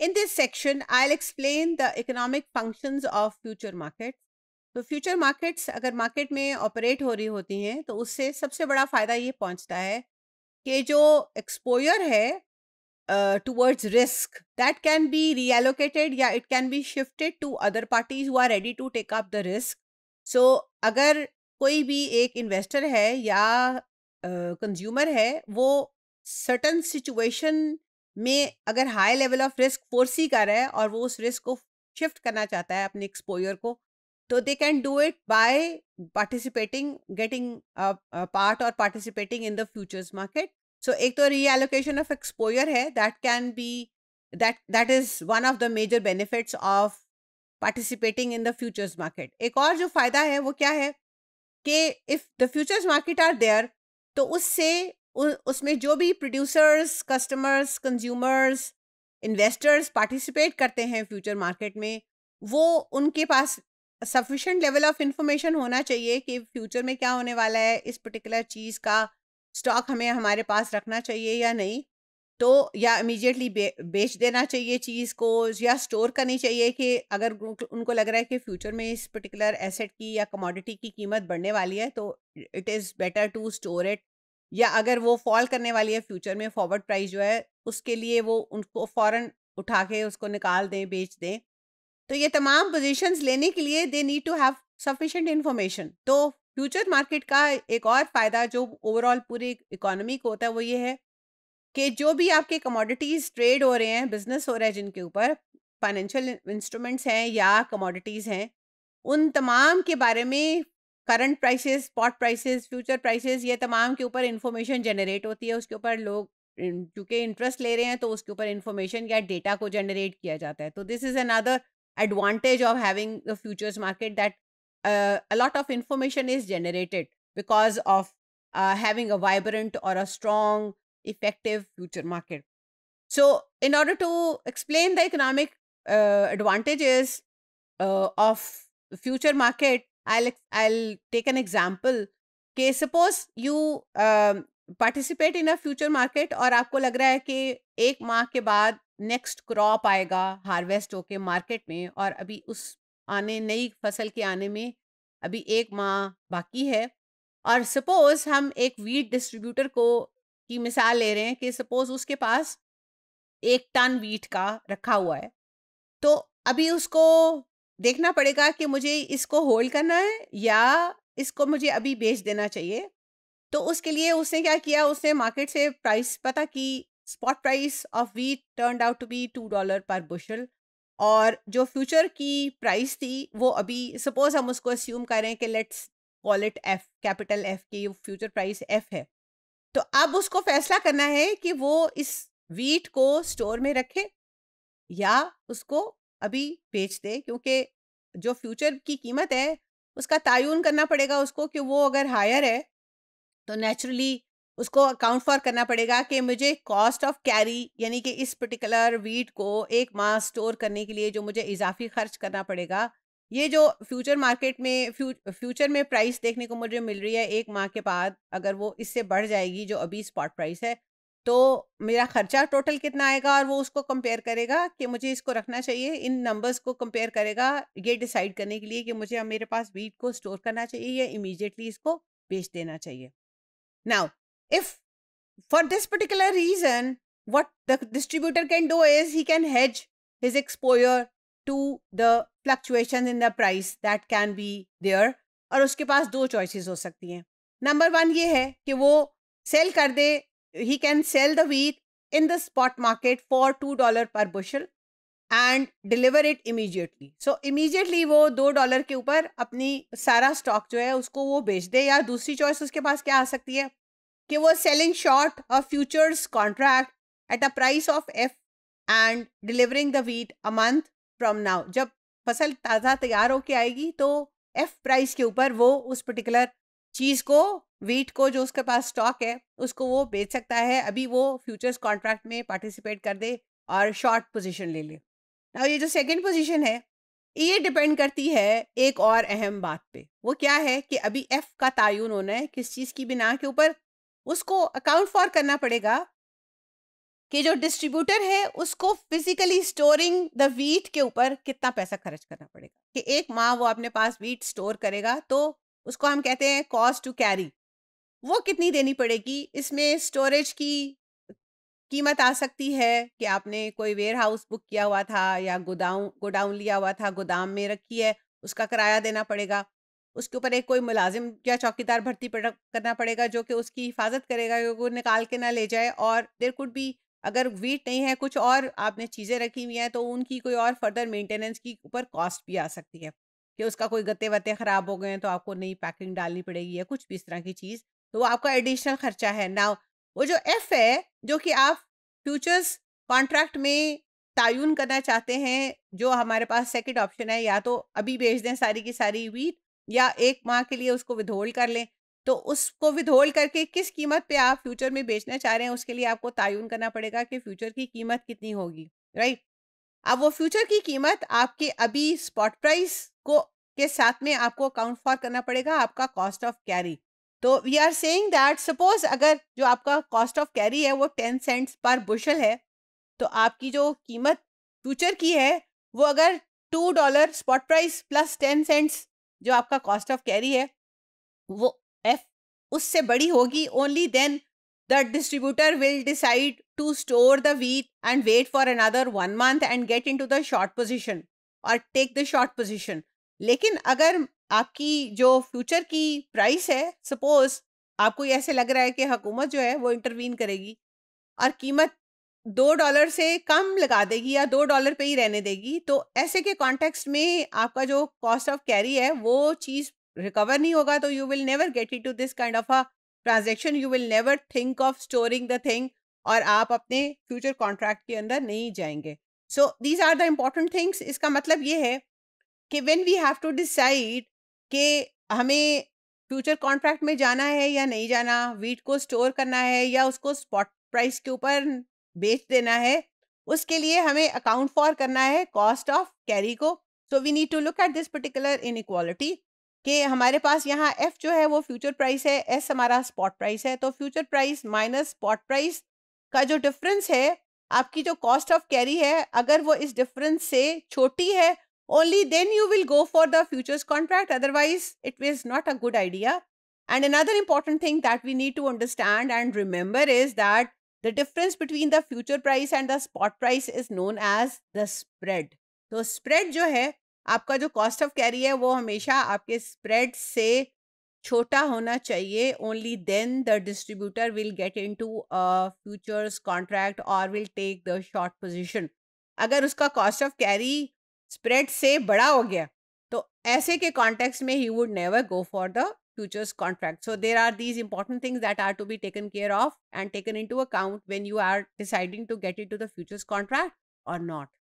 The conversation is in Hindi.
In this section, I'll explain the economic functions of future markets. तो फ्यूचर मार्केट्स अगर मार्केट में ऑपरेट हो रही होती हैं तो उससे सबसे बड़ा फ़ायदा ये पहुंचता है कि जो एक्सपोजर है towards risk that can be reallocated या it can be shifted to other parties who are ready to take up the risk so अगर कोई भी एक इन्वेस्टर है या कंज्यूमर uh, है वो सर्टन सिचुएशन में अगर high level of risk foresee कर रहा है और वो उस रिस्क को शिफ्ट करना चाहता है अपने एक्सपोजर को तो they can do it by participating getting part और participating in the futures market so एक तो रीएलोकेशन ऑफ एक्सपोजर है that can be that that is one of the major benefits of participating in the futures market एक और जो फायदा है वो क्या है कि if the futures market are there तो उससे उसमें जो भी producers customers consumers investors participate करते हैं फ्यूचर मार्केट में वो उनके पास सफिशेंट लेवल ऑफ इंफॉर्मेशन होना चाहिए कि फ्यूचर में क्या होने वाला है इस पर्टिकुलर चीज़ का स्टॉक हमें हमारे पास रखना चाहिए या नहीं तो या इमीडिएटली बे, बेच देना चाहिए चीज़ को या स्टोर करनी चाहिए कि अगर उनको लग रहा है कि फ्यूचर में इस पर्टिकुलर एसेट की या कमोडिटी की कीमत बढ़ने वाली है तो it is better to store it या अगर वो फॉल करने वाली है फ्यूचर में फॉरवर्ड प्राइस जो है उसके लिए वो उनको फ़ौरन उठा के उसको निकाल दें बेच दें तो ये तमाम पोजीशंस लेने के लिए they need to have sufficient information तो फ्यूचर मार्केट का एक और फ़ायदा जो ओवरऑल पूरी इकोनॉमी को होता है वो ये है कि जो भी आपके कमोडिटीज़ ट्रेड हो रहे हैं बिजनेस हो रहा है जिनके ऊपर फाइनेंशियल इंस्ट्रूमेंट्स हैं या कमोडिटीज़ हैं उन तमाम के बारे में current prices spot prices future prices ये तमाम के ऊपर इन्फॉर्मेशन जनरेट होती है उसके ऊपर लोग क्योंकि इंटरेस्ट ले रहे हैं तो उसके ऊपर इन्फॉर्मेशन या डेटा को जनरेट किया जाता है तो this is another advantage of having the futures market that a lot of information is generated because of having a vibrant और a strong effective future market so in order to explain the economic advantages of future market I'll I'll take an example. कि suppose you participate in a future market और आपको लग रहा है कि एक माह के बाद नेक्स्ट क्रॉप आएगा हार्वेस्ट होके मार्केट में और अभी उस आने नई फसल के आने में अभी एक माह बाकी है और सपोज हम एक वीट डिस्ट्रीब्यूटर को की मिसाल ले रहे हैं कि सपोज उसके पास एक टन वीट का रखा हुआ है तो अभी उसको देखना पड़ेगा कि मुझे इसको होल्ड करना है या इसको मुझे अभी बेच देना चाहिए तो उसके लिए उसने क्या किया उसने मार्केट से प्राइस पता की spot price of wheat turn out to be two dollar per bushel और जो फ्यूचर की प्राइस थी वो अभी सपोज हम उसको अस्यूम करें कि let's call it F capital F की फ्यूचर प्राइस एफ है तो अब उसको फैसला करना है कि वो इस वीट को स्टोर में रखे या उसको अभी बेच दे क्योंकि जो फ्यूचर की कीमत है उसका तयन करना पड़ेगा उसको कि वो अगर हायर है तो नेचुरली उसको अकाउंट फॉर करना पड़ेगा कि मुझे कॉस्ट ऑफ कैरी यानी कि इस पर्टिकुलर वीट को एक माह स्टोर करने के लिए जो मुझे इजाफी खर्च करना पड़ेगा ये जो फ्यूचर मार्केट में फ्यू, फ्यूचर में प्राइस देखने को मुझे मिल रही है एक माह के बाद अगर वो इससे बढ़ जाएगी जो अभी स्पॉट प्राइस है तो मेरा खर्चा टोटल कितना आएगा और वो उसको कंपेयर करेगा कि मुझे इसको रखना चाहिए इन नंबर्स को कंपेयर करेगा ये डिसाइड करने के लिए कि मुझे अब मेरे पास वीट को स्टोर करना चाहिए या इमीजिएटली इसको बेच देना चाहिए now if for this particular reason what the distributor can do is he can has his exposure to the fluctuation in the price that can be there और उसके पास दो choices हो सकती हैं नंबर वन ये है कि वो सेल कर दे he can sell the wheat in the spot market for two dollar per bushel and deliver it immediately so immediately वो दो डॉलर के ऊपर अपनी सारा स्टॉक जो है उसको वो बेच दे या दूसरी चॉइस उसके पास क्या आ सकती है कि वो selling short a futures contract at a price of F and delivering the wheat a month from now जब फसल ताज़ा तैयार होके आएगी तो एफ प्राइस के ऊपर वो उस पर्टिकुलर चीज़ को वीट को जो उसके पास स्टॉक है उसको वो बेच सकता है अभी वो फ्यूचर्स कॉन्ट्रैक्ट में पार्टिसिपेट कर दे और शॉर्ट पोजीशन ले ले ना ये जो सेकंड पोजीशन है ये डिपेंड करती है एक और अहम बात पे वो क्या है कि अभी एफ का तयन होना है किस चीज़ की बिना के ऊपर उसको अकाउंट फॉर करना पड़ेगा कि जो डिस्ट्रीब्यूटर है उसको फिजिकली स्टोरिंग द वीट के ऊपर कितना पैसा खर्च करना पड़ेगा कि एक माह वो अपने पास वीट स्टोर करेगा तो उसको हम कहते हैं कॉस्ट टू कैरी वो कितनी देनी पड़ेगी इसमें स्टोरेज की कीमत आ सकती है कि आपने कोई वेयर हाउस बुक किया हुआ था या गोदाम गोडाउन लिया हुआ था गोदाम में रखी है उसका किराया देना पड़ेगा उसके ऊपर एक कोई मुलाजिम या चौकीदार भर्ती पड़ा करना पड़ेगा जो कि उसकी हिफाजत करेगा वो निकाल के ना ले जाए और देर कुड भी अगर वीट नहीं है कुछ और आपने चीज़ें रखी हुई हैं तो उनकी कोई और फर्दर मेंटेनेंस की ऊपर कॉस्ट भी आ सकती है कि उसका कोई गत्ते वत्ते खराब हो गए हैं तो आपको नई पैकिंग डालनी पड़ेगी या कुछ भी इस तरह की चीज़ तो वो आपका एडिशनल खर्चा है ना वो जो एफ है जो कि आप फ्यूचर्स कॉन्ट्रैक्ट में तयन करना चाहते हैं जो हमारे पास सेकेंड ऑप्शन है या तो अभी बेच दें सारी की सारी वीट या एक माह के लिए उसको विधोल्ड कर लें तो उसको विधोल्ड करके किस कीमत पे आप फ्यूचर में बेचना चाह रहे हैं उसके लिए आपको तयन करना पड़ेगा कि फ्यूचर की कीमत कितनी होगी राइट अब वो फ्यूचर की कीमत आपके अभी स्पॉट प्राइस को के साथ में आपको काउंट फॉर करना पड़ेगा आपका कॉस्ट ऑफ कैरी तो we are saying that suppose अगर जो आपका कॉस्ट ऑफ कैरी है वो टेन सेंट्स पर बुशल है तो आपकी जो कीमत फ्यूचर की है वो अगर two dollar spot price plus ten cents जो आपका कॉस्ट ऑफ कैरी है वो एफ उससे बड़ी होगी only then The distributor will decide to store the wheat and wait for another one month and get into the short position or take the short position. लेकिन अगर आपकी जो फ्यूचर की प्राइस है सपोज आपको ऐसे लग रहा है कि हकूमत जो है वो इंटरवीन करेगी और कीमत दो डॉलर से कम लगा देगी या दो डॉलर पे ही रहने देगी तो ऐसे के कॉन्टेक्स्ट में आपका जो कॉस्ट ऑफ कैरी है वो चीज़ रिकवर नहीं होगा तो you will never get it to this kind of a transaction you will never think of storing the thing और आप अपने फ्यूचर कॉन्ट्रैक्ट के अंदर नहीं जाएंगे so these are the important things इसका मतलब ये है कि when we have to decide कि हमें फ्यूचर कॉन्ट्रैक्ट में जाना है या नहीं जाना वीट को स्टोर करना है या उसको स्पॉट प्राइस के ऊपर बेच देना है उसके लिए हमें अकाउंट फॉर करना है कॉस्ट ऑफ कैरी को so we need to look at this particular inequality कि हमारे पास यहाँ एफ जो है वो फ्यूचर प्राइस है एस हमारा स्पॉट प्राइस है तो future price minus spot price का जो डिफरेंस है आपकी जो कॉस्ट ऑफ कैरी है अगर वो इस डिफरेंस से छोटी है only then you will go for the futures contract otherwise it is not a good idea and another important thing that we need to understand and remember is that the difference between the future price and the spot price is known as the spread तो स्प्रेड जो है आपका जो कॉस्ट ऑफ कैरी है वो हमेशा आपके स्प्रेड से छोटा होना चाहिए only then the distributor will get into futures contract और will take the short position अगर उसका कॉस्ट ऑफ कैरी स्प्रेड से बड़ा हो गया तो ऐसे के कॉन्टेक्स्ट में he would never go for the futures contract so there are these important things that are to be taken care of and taken into account when you are deciding to get into the futures contract और नॉट